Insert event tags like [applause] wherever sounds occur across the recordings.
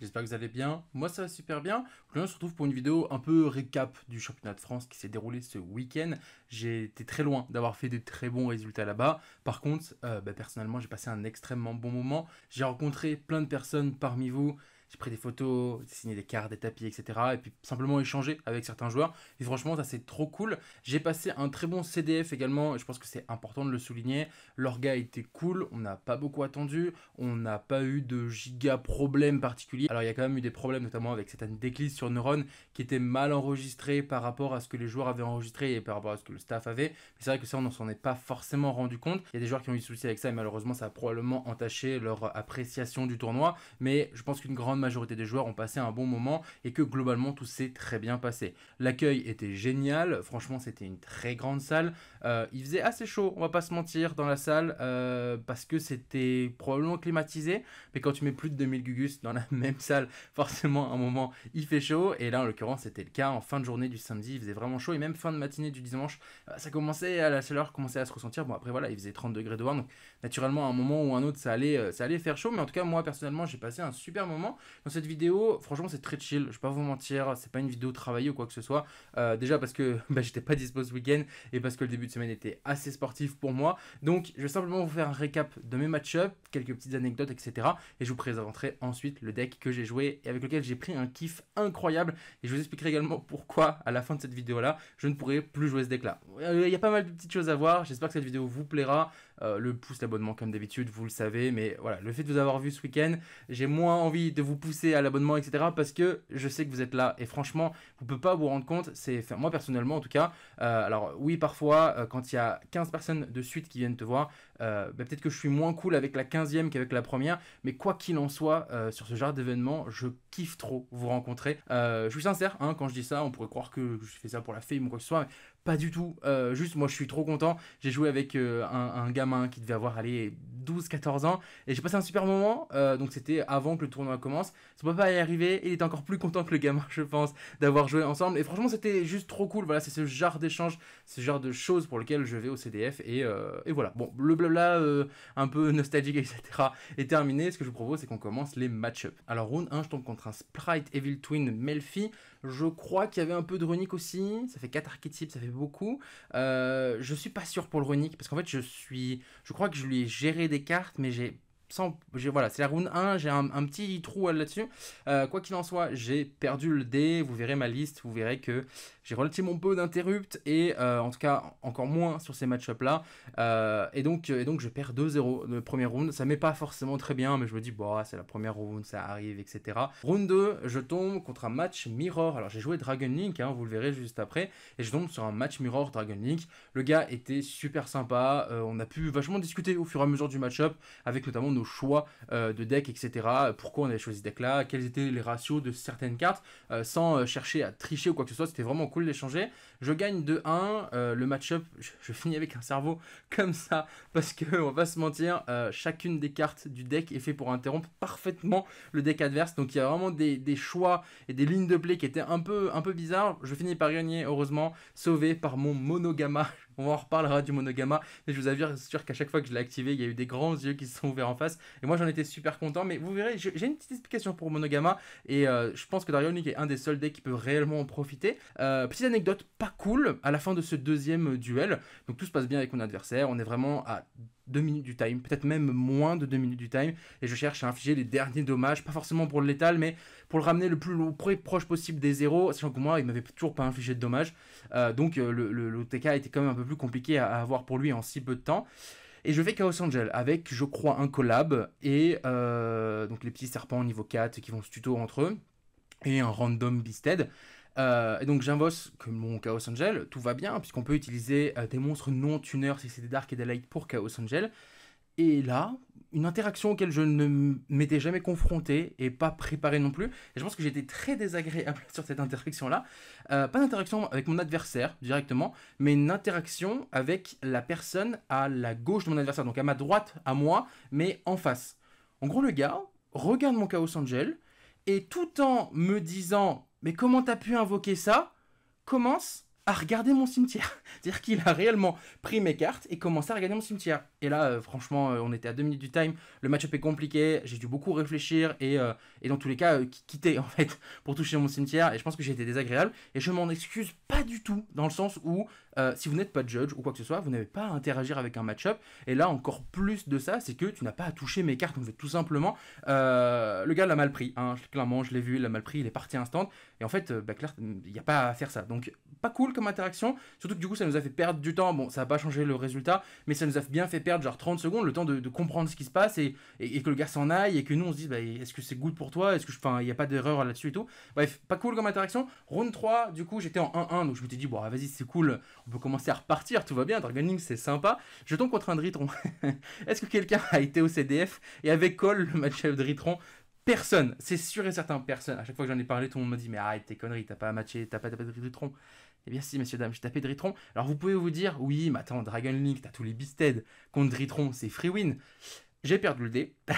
J'espère que vous allez bien. Moi, ça va super bien. on se retrouve pour une vidéo un peu récap du championnat de France qui s'est déroulé ce week-end. J'ai été très loin d'avoir fait de très bons résultats là-bas. Par contre, euh, bah, personnellement, j'ai passé un extrêmement bon moment. J'ai rencontré plein de personnes parmi vous j'ai pris des photos, signé des cartes, des tapis, etc. Et puis simplement échanger avec certains joueurs. Et franchement, ça c'est trop cool. J'ai passé un très bon CDF également. je pense que c'est important de le souligner. L'orga était cool. On n'a pas beaucoup attendu. On n'a pas eu de giga problème particulier, Alors il y a quand même eu des problèmes, notamment avec certaines déclises sur Neuron qui était mal enregistrée par rapport à ce que les joueurs avaient enregistré et par rapport à ce que le staff avait. c'est vrai que ça, on s'en est pas forcément rendu compte. Il y a des joueurs qui ont eu des soucis avec ça et malheureusement, ça a probablement entaché leur appréciation du tournoi. Mais je pense qu'une grande majorité des joueurs ont passé un bon moment et que globalement tout s'est très bien passé. L'accueil était génial, franchement c'était une très grande salle. Euh, il faisait assez chaud, on va pas se mentir, dans la salle euh, parce que c'était probablement climatisé. Mais quand tu mets plus de 2000 gugus dans la [laughs] même salle, forcément un moment il fait chaud. Et là en l'occurrence c'était le cas en fin de journée du samedi, il faisait vraiment chaud et même fin de matinée du dimanche, euh, ça commençait à la chaleur commençait à se ressentir. Bon après voilà, il faisait 30 degrés dehors donc naturellement à un moment ou un autre ça allait, euh, ça allait faire chaud. Mais en tout cas, moi personnellement, j'ai passé un super moment dans cette vidéo. Franchement, c'est très chill, je vais pas vous mentir, c'est pas une vidéo travaillée ou quoi que ce soit. Euh, déjà parce que [laughs] bah, j'étais pas dispo ce week-end et parce que le début de semaine était assez sportif pour moi. Donc, je vais simplement vous faire un récap de mes match-up, quelques petites anecdotes, etc. Et je vous présenterai ensuite le deck que j'ai joué et avec lequel j'ai pris un kiff incroyable. Et je vous expliquerai également pourquoi à la fin de cette vidéo là, je ne pourrai plus jouer ce deck là. Euh, il y a pas mal de petites choses à voir. J'espère que cette vidéo vous plaira. Euh, le pouce, l'abonnement comme d'habitude, vous le savez. Mais voilà, le fait de vous avoir vu ce week-end, j'ai moins envie de vous pousser à l'abonnement, etc. Parce que je sais que vous êtes là. Et franchement, vous ne pouvez pas vous rendre compte. C'est moi personnellement en tout cas. Euh, alors oui, parfois, euh, quand il y a 15 personnes de suite qui viennent te voir, bah, peut-être que je suis moins cool avec la 15e qu'avec la première. Mais quoi qu'il en soit, sur ce genre d'événement, je kiffe trop vous rencontrer. je suis sincère, hein, quand je dis ça, on pourrait croire que je fais ça pour la fame ou quoi que ce soit. Pas du tout. Euh, juste, moi, je suis trop content. J'ai joué avec euh, un, gamin qui devait avoir 12-14 ans. Et j'ai passé un super moment. Euh, donc, c'était avant que le tournoi commence. Son papa est arrivé. Il est encore plus content que le gamin, [laughs] je pense, d'avoir joué ensemble. Et franchement, c'était juste trop cool. Voilà, c'est ce genre d'échange, ce genre de choses pour lequel je vais au CDF. Et, et voilà. Bon, le blabla un peu [laughs] nostalgique, etc. est terminé. Ce que je vous propose, c'est qu'on commence les match-up. Alors, round 1, je tombe contre un Sprite Evil Twin Melfi. Je crois qu'il y avait un peu de Runic aussi. Ça fait 4 archétypes. Ça fait beaucoup. Euh, je suis pas sûr pour le runique parce qu'en fait je suis, je crois que je lui ai géré des cartes, mais j'ai sans, voilà, c'est la round 1, j'ai un, petit trou là-dessus. Euh, quoi qu'il en soit, j'ai perdu le dé, vous verrez ma liste, vous verrez que j'ai relativement peu d'interrupts et euh, en tout cas encore moins sur ces match-ups là. Euh, et, donc, euh, et donc je perds 2-0 le premier round. Ça m'est pas forcément très bien, mais je me dis, bon, ah, c'est la première round, ça arrive, etc. Round 2, je tombe contre un match Mirror. Alors j'ai joué Dragon Link, hein, vous le verrez juste après, et je tombe sur un match Mirror Dragon Link. Le gars était super sympa, on a pu vachement discuter au fur et à mesure du match-up, avec notamment nos choix de deck, etc. Pourquoi on avait choisi ce deck là, quels étaient les ratios de certaines cartes, sans chercher à tricher ou quoi que ce soit, c'était vraiment cool d'échanger. Je gagne de 1 euh, le match-up, je, finis avec un cerveau [laughs] comme ça parce que on va se mentir, euh, chacune des cartes du deck est fait pour interrompre parfaitement le deck adverse. Donc il y a vraiment des, des, choix et des lignes de play qui étaient un peu un peu bizarres. Je finis par gagner heureusement, sauvé par mon monogama on en reparlera du monogama. Mais je vous sûr qu'à chaque fois que je l'ai activé, il y a eu des grands yeux qui se sont ouverts en face. Et moi, j'en étais super content. Mais vous verrez, j'ai une petite explication pour monogama. Et euh, je pense que Darionic est un des seuls decks qui peut réellement en profiter. Euh, petite anecdote pas cool à la fin de ce deuxième duel. Donc tout se passe bien avec mon adversaire. On est vraiment à 2 minutes du time, peut-être même moins de 2 minutes du time, et je cherche à infliger les derniers dommages, pas forcément pour le létal, mais pour le ramener le plus, proche possible des zéros, sachant que moi, il m'avait toujours pas infligé de dommages, euh, donc euh, le, TK était quand même un peu plus compliqué à, avoir pour lui en si peu de temps. Et je vais Chaos Angel avec, je crois, un collab et euh, donc les petits serpents niveau 4 qui vont se tuto entre eux et un random Beasted. Euh, et donc j'invoque mon Chaos Angel, tout va bien, puisqu'on peut utiliser euh, des monstres non tuneurs si c'est des Dark et des Light pour Chaos Angel. Et là, une interaction auquel je ne m'étais jamais confronté et pas préparé non plus. Et je pense que j'étais très désagréable [laughs] sur cette interaction-là. Euh, pas d'interaction avec mon adversaire directement, mais une interaction avec la personne à la gauche de mon adversaire, donc à ma droite, à moi, mais en face. En gros, le gars regarde mon Chaos Angel et tout en me disant mais comment t'as pu invoquer ça Commence à regarder mon cimetière. [laughs] C'est-à-dire qu'il a réellement pris mes cartes et commencé à regarder mon cimetière. Et là, euh, franchement, euh, on était à deux minutes du time, le match-up est compliqué, j'ai dû beaucoup réfléchir et, euh, et dans tous les cas, quitter [laughs] en fait pour toucher mon cimetière. Et je pense que j'ai été désagréable et je m'en excuse pas du tout, dans le sens où si vous n'êtes pas judge ou quoi que ce soit, vous n'avez pas à interagir avec un match-up. Et là, encore plus de ça, c'est que tu n'as pas à toucher mes cartes, en fait, tout simplement. le gars l'a mal pris, hein. clairement, je l'ai vu, il l'a mal pris, il est parti instant. Et en fait, bah, il n'y a pas à faire ça. Donc, pas cool comme interaction. Surtout que du coup, ça nous a fait perdre du temps. Bon, ça n'a pas changé le résultat, mais ça nous a bien fait perdre genre 30 secondes, le temps de, comprendre ce qui se passe et, et, que le gars s'en aille et que nous on se dise, bah, est-ce que c'est good pour toi Est-ce que Enfin, il n'y a pas d'erreur là-dessus et tout. Bref, pas cool comme interaction. Round 3, du coup, j'étais en 1-1, donc je suis dit, bon, ah, vas-y, c'est cool, on peut commencer à repartir, tout va bien, Dragoning, c'est sympa. Je tombe contre un Dritron. [laughs] Est-ce que quelqu'un a été au CDF et avec Cole, le match de Dritron Personne, c'est sûr et certain, personne. À chaque fois que j'en ai parlé, tout le monde m'a dit Mais arrête tes conneries, t'as pas matché, t'as pas, pas de Dritron. Eh bien si, messieurs, dames, j'ai tapé Dritron. Alors vous pouvez vous dire, oui, mais attends, Dragon Link, t'as tous les Beasted contre Dritron, c'est free win. J'ai perdu le dé. [laughs]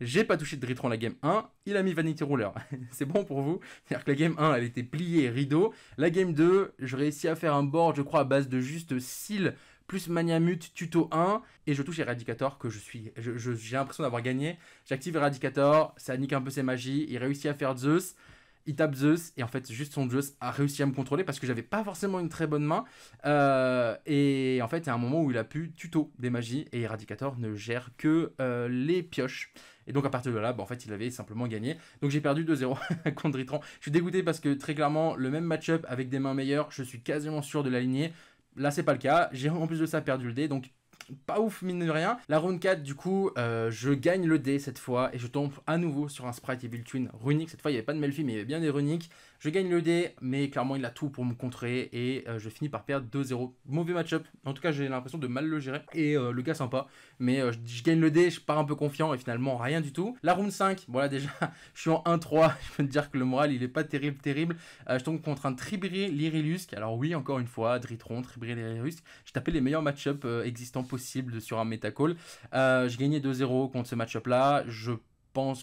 j'ai pas touché de Dritron la game 1. Il a mis Vanity Ruler. [laughs] c'est bon pour vous. C'est-à-dire que la game 1, elle était pliée, rideau. La game 2, je réussis à faire un board, je crois, à base de juste Seal plus Maniamut tuto 1 et je touche Eradicator que je suis j'ai l'impression d'avoir gagné. J'active Eradicator, ça nique un peu ses magies, il réussit à faire Zeus il tape Zeus et en fait juste son Zeus a réussi à me contrôler parce que j'avais pas forcément une très bonne main euh, et en fait il y a un moment où il a pu tuto des magies et Eradicator ne gère que euh, les pioches et donc à partir de là bah, en fait il avait simplement gagné donc j'ai perdu 2-0 contre Ritran je suis dégoûté parce que très clairement le même matchup avec des mains meilleures je suis quasiment sûr de l'aligner là c'est pas le cas j'ai en plus de ça perdu le dé donc pas ouf mine de rien. La round 4 du coup euh, je gagne le dé cette fois et je tombe à nouveau sur un sprite Evil Twin runique. Cette fois il n'y avait pas de Melfi mais il y avait bien des runiques. Je gagne le dé, mais clairement, il a tout pour me contrer et euh, je finis par perdre 2-0. Mauvais match-up. En tout cas, j'ai l'impression de mal le gérer. Et euh, le gars sympa. Mais euh, je, gagne le dé, je pars un peu confiant et finalement, rien du tout. La round 5, voilà [laughs] déjà, je suis en 1-3. Je peux te dire que le moral, il est pas terrible, terrible. je tombe contre un tribril Lirilusk. Alors, oui, encore une fois, Dritron, Tribri Lirilusk. Je tapais les meilleurs match-up existants possibles sur un Metacall. Je gagnais 2-0 contre ce match-up là. Je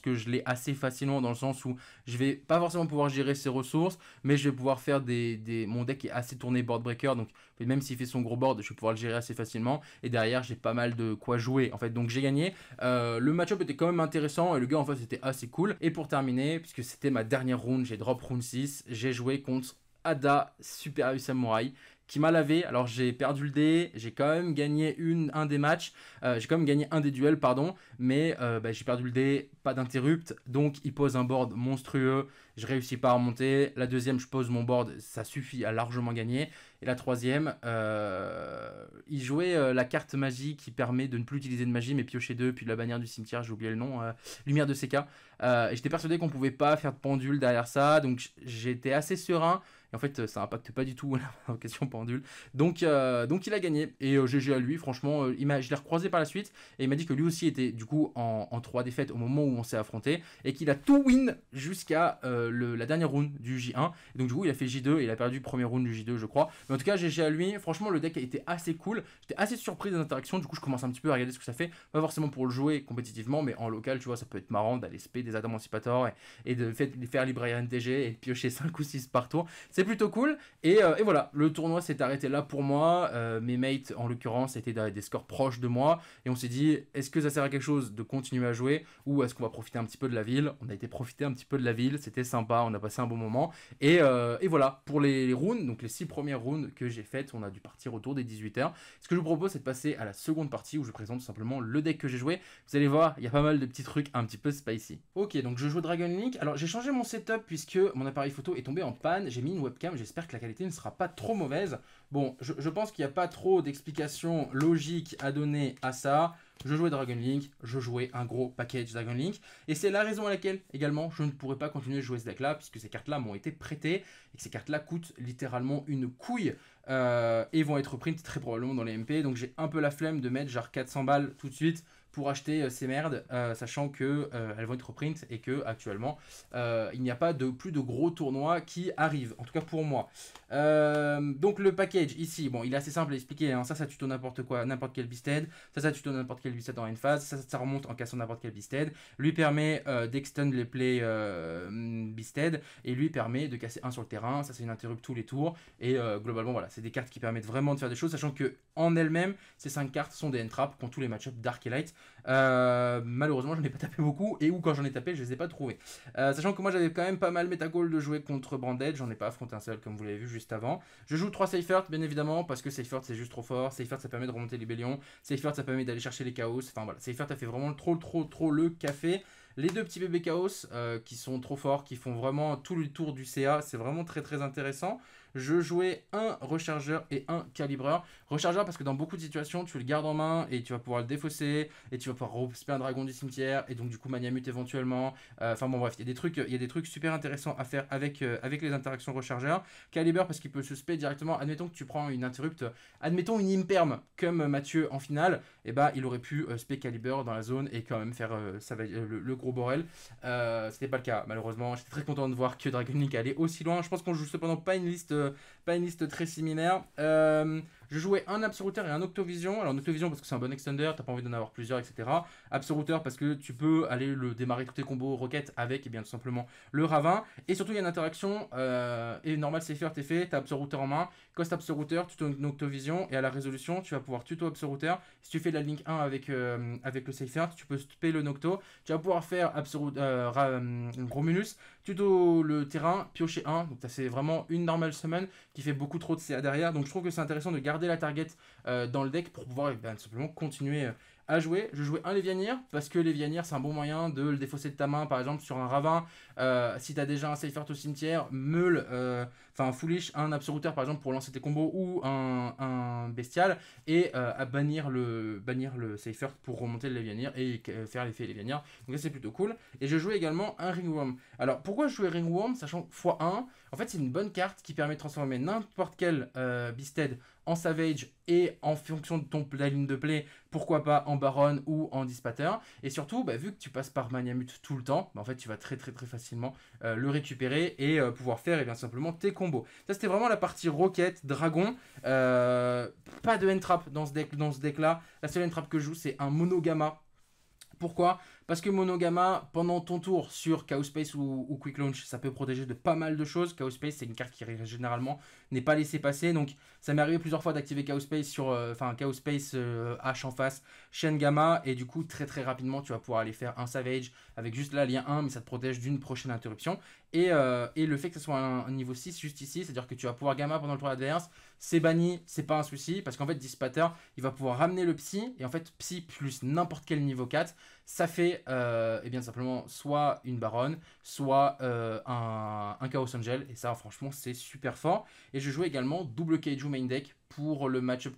que je l'ai assez facilement dans le sens où je vais pas forcément pouvoir gérer ses ressources, mais je vais pouvoir faire des, des... mon deck est assez tourné board breaker, donc même s'il fait son gros board, je vais pouvoir le gérer assez facilement. Et derrière, j'ai pas mal de quoi jouer en fait, donc j'ai gagné. Euh, le match-up était quand même intéressant et le gars en face fait, était assez cool. Et pour terminer, puisque c'était ma dernière round, j'ai drop round 6, j'ai joué contre Ada Super Samurai qui m'a lavé. Alors j'ai perdu le dé, j'ai quand même gagné une, un des matchs, euh, j'ai quand même gagné un des duels, pardon, mais euh, bah, j'ai perdu le dé, pas d'interrupt, donc il pose un board monstrueux, je réussis pas à remonter. La deuxième, je pose mon board, ça suffit à largement gagner. Et la troisième, euh, il jouait la carte magie qui permet de ne plus utiliser de magie, mais piocher deux, puis de la bannière du cimetière, j'ai oublié le nom, lumière de CK. et j'étais persuadé qu'on pouvait pas faire de pendule derrière ça, donc j'étais assez serein en fait, euh, ça impacte pas du tout la [laughs] question pendule. Donc, euh, donc il a gagné. Et GG euh, à lui, franchement, il je l'ai recroisé par la suite. Et il m'a dit que lui aussi était du coup en, trois 3 défaites au moment où on s'est affronté. Et qu'il a tout win jusqu'à la dernière round du J1. donc du coup, il a fait J2 et il a perdu le premier round du J2, je crois. Mais en tout cas, GG à lui, franchement, le deck a été assez cool. J'étais assez surpris des interactions. Du coup, je commence un petit peu à regarder ce que ça fait. Pas forcément pour le jouer compétitivement, mais en local, tu vois, ça peut être marrant d'aller spé des adamantipators et, de, fait, de faire librairie NTG et de piocher 5 [laughs] ou 6 par tour. C'est plutôt cool. Euh, et, voilà, le tournoi s'est arrêté là pour moi. Euh, mes mates, en l'occurrence, étaient des scores proches de moi. Et on s'est dit, est-ce que ça sert à quelque chose de continuer à jouer ou est-ce qu'on va profiter un petit peu de la ville On a été profiter un petit peu de la ville, c'était sympa, on a passé un bon moment. Et, euh, voilà, pour les, rounds, donc les six premières rounds que j'ai faites, on a dû partir autour des 18h. Ce que je vous propose, c'est de passer à la seconde partie où je présente simplement le deck que j'ai joué. Vous allez voir, il y a pas mal de petits trucs un petit peu spicy. Ok, donc je joue Dragon Link. Alors j'ai changé mon setup puisque mon appareil photo est tombé en panne. J'ai mis une web J'espère que la qualité ne sera pas trop mauvaise. Bon, je, pense qu'il n'y a pas trop d'explications logiques à donner à ça. Je jouais Dragon Link, je jouais un gros package Dragon Link. Et c'est la raison à laquelle, également, je ne pourrais pas continuer de jouer ce deck-là, puisque ces cartes-là m'ont été prêtées, et que ces cartes-là coûtent littéralement une couille, euh, et vont être prises très probablement dans les MP. Donc j'ai un peu la flemme de mettre genre 400 balles tout de suite pour acheter euh, ces merdes, euh, sachant que euh, elles vont être reprintes et que actuellement il n'y a pas de plus de gros tournois qui arrivent. En tout cas pour moi. donc le package ici, bon, il est assez simple à expliquer. Hein. Ça, ça tuto n'importe quoi, n'importe quel Beasted. Ça, ça tuto n'importe quel bisted en une phase. Ça, ça remonte en cassant n'importe quel Beasted. Lui permet d'extend les plays Beasted et lui permet de casser un sur le terrain. Ça, c'est une interrupt tous les tours. Et globalement, voilà, c'est des cartes qui permettent vraiment de faire des choses, sachant que en elles-mêmes, ces cinq cartes sont des entraps contre tous les matchups Dark et Light. Euh, malheureusement, j'en ai pas tapé beaucoup et ou quand j'en ai tapé, je les ai pas trouvés. Euh, sachant que moi, j'avais quand même pas mal Metagol de jouer contre Branded, j'en ai pas affronté un seul comme vous l'avez vu juste avant. Je joue 3 Seifert, bien évidemment, parce que Seifert c'est juste trop fort. Seifert ça permet de remonter les bélions. Seifert ça permet d'aller chercher les chaos. Enfin voilà, Seifert a fait vraiment trop, trop, trop le café. Les deux petits bébés chaos euh, qui sont trop forts, qui font vraiment tout le tour du CA, c'est vraiment très très intéressant je jouais un rechargeur et un calibreur. Rechargeur parce que dans beaucoup de situations, tu le gardes en main et tu vas pouvoir le défausser et tu vas pouvoir repousser un dragon du cimetière et donc du coup Maniamut éventuellement. Euh, enfin bon bref, il y a des trucs, il y a des trucs super intéressants à faire avec, euh, avec les interactions rechargeur. Calibreur parce qu'il peut se spé directement. Admettons que tu prends une interrupte, admettons une imperme comme Mathieu en finale, et eh bah ben, il aurait pu euh, spé calibreur dans la zone et quand même faire ça le, gros borel. C'était pas le cas malheureusement. J'étais très content de voir que Dragon allait aussi loin. Je pense qu'on joue cependant pas une liste euh, pas une liste très similaire. Euh, je jouais un Absoluter et un Octovision. Alors, Noctovision parce que c'est un bon extender, t'as pas envie d'en avoir plusieurs, etc. Absoluteur parce que tu peux aller le démarrer tous tes combos roquettes avec, et eh bien tout simplement, le Ravin. Et surtout, il y a une interaction, euh, et normal Safer, t'es fait, t'as Absoluter en main, cost tu tuto une Octovision, et à la résolution, tu vas pouvoir tuto Absoluter. Si tu fais la link 1 avec, euh, avec le Safer, tu peux stopper le Nocto, tu vas pouvoir faire Absolute, euh, Romulus, tuto le terrain, piocher 1, donc ça c'est vraiment une normal summon qui fait beaucoup trop de CA derrière, donc je trouve que c'est intéressant de garder garder la target euh, dans le deck pour pouvoir eh ben, simplement continuer euh, à jouer. Je jouais un Lévianir parce que Lévianir c'est un bon moyen de le défausser de ta main par exemple sur un Ravin. Euh, si as déjà un Seifert au cimetière, Meule, euh, enfin Foolish, un Absoluteur par exemple pour lancer tes combos ou un, Bestial et à bannir le, bannir le Seifert pour remonter le Lévianir et faire l'effet Lévianir. Donc c'est plutôt cool. Et je jouais également un Ringworm. Alors pourquoi je jouais Ringworm sachant x1 en fait, c'est une bonne carte qui permet de transformer n'importe quel euh, Beasted en Savage et en fonction de ton, la ligne de play, pourquoi pas en Baronne ou en Dispatter. Et surtout, bah, vu que tu passes par Maniamut tout le temps, bah, en fait, tu vas très très très facilement euh, le récupérer et euh, pouvoir faire et eh bien simplement tes combos. Ça, c'était vraiment la partie Rocket, Dragon. Euh, pas de n dans ce deck-là. la seule entrappe que je joue, c'est un Monogama. Pourquoi parce que Monogama, pendant ton tour sur Chaos Space ou, Quick Launch, ça peut protéger de pas mal de choses. Chaos Space, c'est une carte qui généralement n'est pas laissée passer. Donc ça m'est arrivé plusieurs fois d'activer Chaos Space sur, euh, enfin Chaos Space euh, H en face, chaîne Gamma, et du coup très très rapidement tu vas pouvoir aller faire un Savage avec juste la lien 1, mais ça te protège d'une prochaine interruption. Et, euh, et, le fait que ce soit un, niveau 6 juste ici, c'est-à-dire que tu vas pouvoir Gamma pendant le tour adverse, c'est banni, c'est pas un souci, parce qu'en fait, Dispatter, il va pouvoir ramener le Psy, et en fait, Psy plus n'importe quel niveau 4, ça fait, euh, eh bien simplement, soit une Baronne, soit euh, un, Chaos Angel, et ça, franchement, c'est super fort. Et je joue également double Kaiju main deck pour le match-up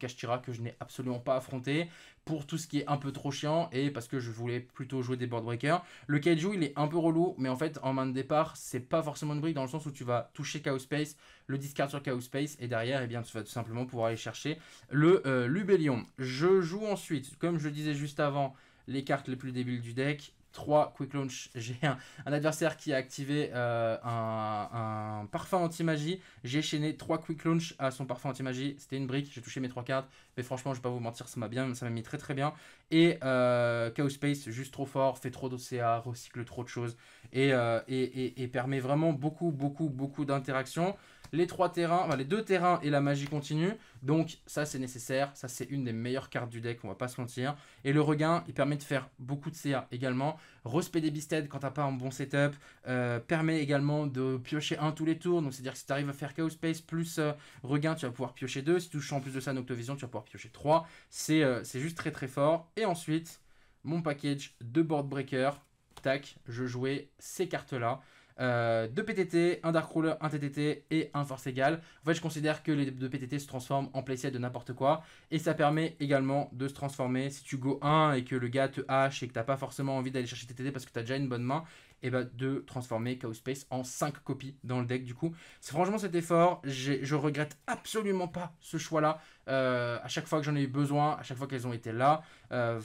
que je n'ai absolument pas affronté, pour tout ce qui est un peu trop chiant et parce que je voulais plutôt jouer des board breakers. Le Kaiju, il est un peu relou, mais en fait, en main de départ, c'est pas forcément une brique dans le sens où tu vas toucher Chaos Space, le discard sur Chaos Space et derrière, et eh bien, tu vas tout simplement pouvoir aller chercher le euh, Lubellion. Je joue ensuite, comme je disais juste avant, les cartes les plus débiles du deck 3 quick launch. J'ai un, adversaire qui a activé euh, un, parfum anti-magie. J'ai chaîné 3 quick launch à son parfum anti-magie. C'était une brique, j'ai touché mes 3 cartes. Mais franchement, je vais pas vous mentir, ça m'a bien, ça m'a mis très très bien. Et euh, Chaos Space, juste trop fort, fait trop d'OCA, recycle trop de choses. Euh, et, et permet vraiment beaucoup, beaucoup, beaucoup d'interactions les trois terrains, les deux terrains et la magie continue. Donc ça c'est nécessaire, ça c'est une des meilleures cartes du deck, on va pas se mentir. Et le regain, il permet de faire beaucoup de CA également. Respect des Bisted quand t'as pas un bon setup, euh, permet également de piocher un tous les tours. Donc c'est-à-dire que si t'arrives à faire Chaos Space plus euh, regain, tu vas pouvoir piocher deux. Si tu touches en plus de ça Octovision, tu vas pouvoir piocher trois. Euh, c'est juste très très fort. Et ensuite, mon package de Board Breaker, tac, je jouais ces cartes-là. 2 euh, PTT, un Dark un TTT et un Force Égal. En fait, je considère que les deux PTT se transforment en playset de n'importe quoi. Et ça permet également de se transformer. Si tu go 1 et que le gars te hache et que t'as pas forcément envie d'aller chercher TTT parce que t'as déjà une bonne main, et eh bah ben, de transformer Chaos Space en 5 copies dans le deck du coup. c'est Franchement cet effort. je regrette absolument pas ce choix là. Euh, à chaque fois que j'en ai eu besoin, à chaque fois qu'elles ont été là, euh,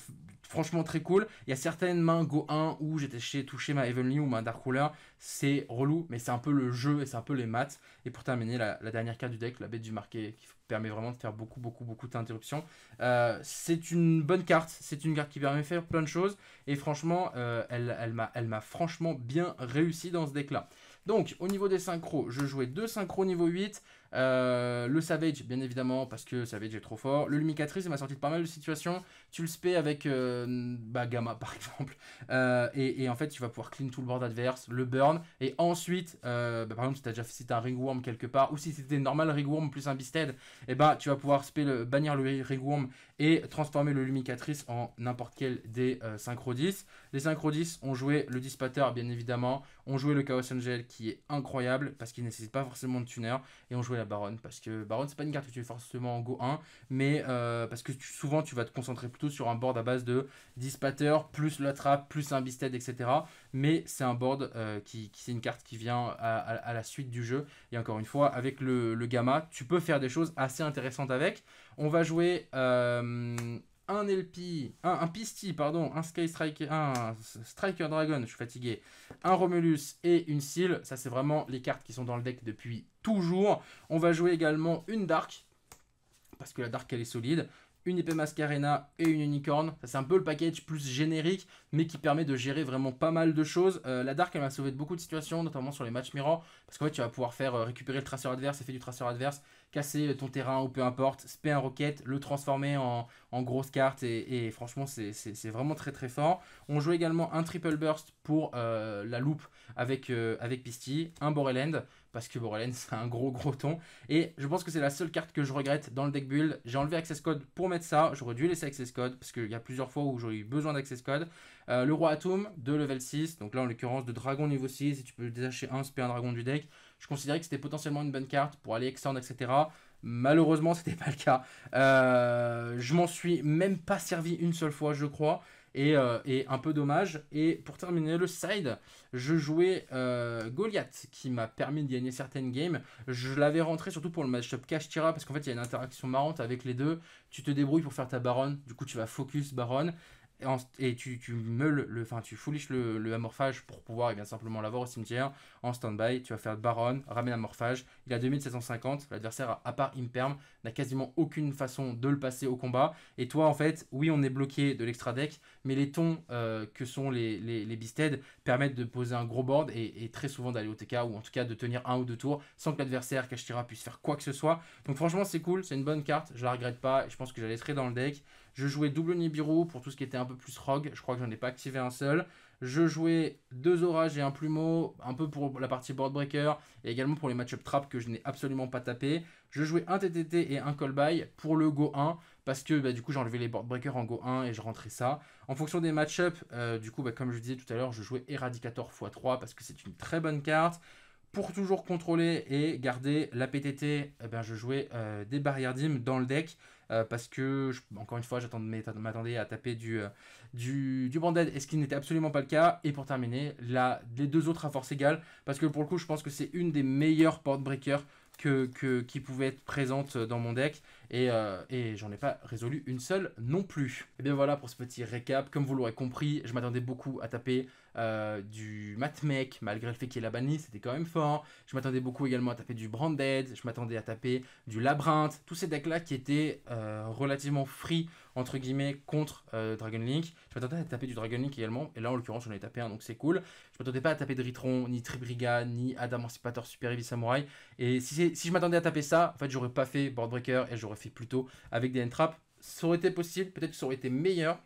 franchement très cool. Il y a certaines mains Go 1 où j'étais touché ma Heavenly ou ma Dark Ruler. C'est relou, mais c'est un peu le jeu et c'est un peu les maths. Et pour terminer, la, dernière carte du deck, la bête du marqué, qui permet vraiment de faire beaucoup, beaucoup, beaucoup d'interruptions. Euh, c'est une bonne carte. C'est une carte qui permet de faire plein de choses. Et franchement, euh, elle, elle m'a franchement bien réussi dans ce deck-là. Donc, au niveau des synchros, je jouais deux synchros niveau 8. Euh, le Savage, bien évidemment, parce que Savage est trop fort. Le Lumicatrice, il m'a sorti de pas mal de situations. Tu le spé avec euh, bah, Gamma, [laughs] par exemple. Euh, et, en fait, tu vas pouvoir clean tout le board adverse, le burn. Et ensuite, bah, par exemple, si t'as déjà si un Ringworm quelque part, ou si c'était normal Ringworm plus un Beasted, et eh bah, tu vas pouvoir spé le, bannir le Ringworm et transformer le Lumicatrice en n'importe quel des Synchro 10. Les Synchro 10 ont joué le Dispatter, bien évidemment. Ont joué le Chaos Angel, qui est incroyable, parce qu'il ne nécessite pas forcément de tuner. Et ont joué Baron baronne parce que baronne c'est pas une carte que tu es forcément en go 1 mais euh, parce que souvent tu vas te concentrer plutôt sur un board à base de 10 plus la trappe plus un bisted etc mais c'est un board euh, qui, c'est une carte qui vient à, la suite du jeu et encore une fois avec le, gamma tu peux faire des choses assez intéressantes avec on va jouer euh, un LP, un, Pisti, pardon, un Sky Striker, un Striker Dragon, je suis fatigué, un Romulus et une Seal. Ça, c'est vraiment les cartes qui sont dans le deck depuis toujours. On va jouer également une Dark, parce que la Dark, elle est solide une épée Mascarena et une unicorn, c'est un peu le package plus générique, mais qui permet de gérer vraiment pas mal de choses. Euh, la Dark, elle m'a sauvé de beaucoup de situations, notamment sur les matchs mirants, parce que tu vas pouvoir faire euh, récupérer le traceur adverse, effet du traceur adverse, casser euh, ton terrain ou peu importe, spé un roquette le transformer en, en grosse carte, et, franchement, c'est vraiment très très fort. On joue également un triple burst pour la loupe avec, avec pisty, un boreland parce que Borelens [laughs] c'est un gros gros ton. Et je pense que c'est la seule carte que je regrette dans le deck build. J'ai enlevé Access Code pour mettre ça. J'aurais dû laisser Access Code parce qu'il y a plusieurs fois où j'aurais eu besoin d'Access Code. Euh, le Roi Atom de level 6, donc là en l'occurrence de Dragon niveau 6, et tu peux détacher un un Dragon du deck. Je considérais que c'était potentiellement une bonne carte pour aller extend, etc. Malheureusement, [laughs] c'était pas le cas. Euh, je m'en suis même pas servi une seule fois, je crois. Euh, et, un peu dommage. Et pour terminer le side, je jouais euh, Goliath qui m'a permis de gagner certaines games. Je l'avais rentré surtout pour le match-up Cash-Tira parce qu'en fait il y a une interaction marrante avec les deux. Tu te débrouilles pour faire ta baronne, du coup tu vas focus baronne et, tu, tu meules, le, enfin tu fouliches le, amorphage pour pouvoir et eh bien simplement l'avoir au cimetière en stand-by. Tu vas faire Baron, ramène amorphage, il a 2750, l'adversaire à part Imperm n'a quasiment aucune façon de le passer au combat. Et toi en fait, oui on est bloqué de l'extra deck, mais les tons euh, que sont les, les, permettent de poser un gros board et, très souvent d'aller au TK ou en tout cas de tenir un ou deux tours sans que l'adversaire Kachtira, puisse faire quoi que ce soit. Donc franchement c'est cool, c'est une bonne carte, je la regrette pas, je pense que je la laisserai dans le deck. Je jouais double Nibiru pour tout ce qui était un peu plus rogue. Je crois que j'en ai pas activé un seul. Je jouais deux orages et un plumeau, un peu pour la partie boardbreaker, et également pour les match-up trap que je n'ai absolument pas tapé. Je jouais un TTT et un call by pour le Go 1 parce que bah, du coup j'enlevais les board breakers en Go 1 et je rentrais ça. En fonction des match-up, euh, du coup, bah, comme je disais tout à l'heure, je jouais Eradicator x3 parce que c'est une très bonne carte pour toujours contrôler et garder la PTT, eh ben je jouais euh, des barrières dim dans le deck euh, parce que, encore une fois, je m'attendais à taper du, euh, du, du et ce qui n'était absolument pas le cas. Et pour terminer, là, les deux autres à force égale, parce que pour le coup, je pense que c'est une des meilleures porte Breaker que, qui pouvait être présente dans mon deck et, euh, et j'en ai pas résolu une seule non plus. Et bien voilà pour ce petit récap, comme vous l'aurez compris, je m'attendais beaucoup à taper euh, du Matmec, malgré le fait qu'il la banni, c'était quand même fort. Je m'attendais beaucoup également à taper du Branded, je m'attendais à taper du Labyrinthe, tous ces decks-là qui étaient euh, relativement free, entre guillemets, contre euh, Dragon Link. Je m'attendais à taper du Dragon Link également, et là en l'occurrence j'en ai tapé un, donc c'est cool. Je m'attendais pas à taper de Ritron, ni Tribriga, ni Adamancipator Super Heavy Samurai, et si, je m'attendais à taper ça, en fait j'aurais pas fait Board et j'aurais fait plutôt avec des Entraps. Ça aurait été possible, peut-être que ça aurait été meilleur,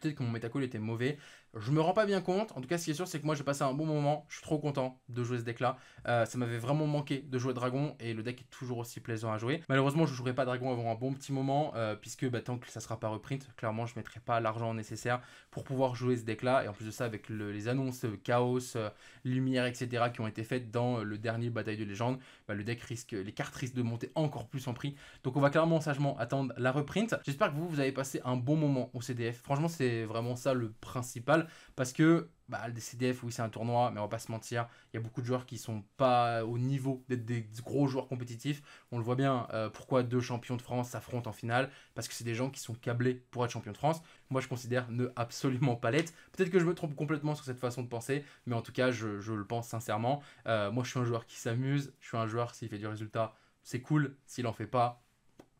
Peut-être que mon métacall était mauvais, je me rends pas bien compte. En tout cas, ce qui est sûr, c'est que moi, j'ai passé un bon moment. Je suis trop content de jouer ce deck-là. Euh, ça m'avait vraiment manqué de jouer Dragon et le deck est toujours aussi plaisant à jouer. Malheureusement, je jouerai pas Dragon avant un bon petit moment euh, puisque bah, tant que ça sera pas reprint, clairement, je mettrai pas l'argent nécessaire pour pouvoir jouer ce deck-là. Et en plus de ça, avec les annonces euh, Chaos, Lumière, etc. qui ont été faites dans le dernier Bataille de Légende, bah, le deck risque, les cartes risquent de monter encore plus en prix. Donc, on va clairement sagement attendre la reprint. J'espère que vous, vous avez passé un bon moment au CDF. Franchement, c'est vraiment ça le principal parce que bah, le DCDF, oui, c'est un tournoi, mais on va pas se mentir, il y a beaucoup de joueurs qui sont pas au niveau d'être des gros joueurs compétitifs. On le voit bien, euh, pourquoi deux champions de France s'affrontent en finale Parce que c'est des gens qui sont câblés pour être champions de France. Moi, je considère ne absolument pas l'être. Peut-être que je me trompe complètement sur cette façon de penser, mais en tout cas, je, le pense sincèrement. Euh, moi, je suis un joueur qui s'amuse, je suis un joueur s'il fait du résultat, c'est cool, s'il en fait pas,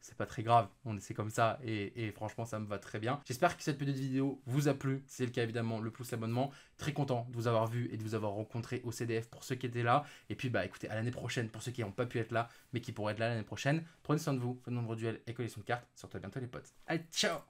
c'est pas très grave, on essaie comme ça et, franchement ça me va très bien. J'espère que cette petite vidéo vous a plu, si c'est le cas évidemment le pouce, l'abonnement. Très content de vous avoir vu et de vous avoir rencontré au CDF pour ceux qui étaient là. Et puis bah écoutez, à l'année prochaine pour ceux qui n'ont pas pu être là mais qui pourraient être là l'année prochaine. Prenez soin de vous, faites nombre duels et collection de cartes. Surtout à bientôt les potes. Allez, ciao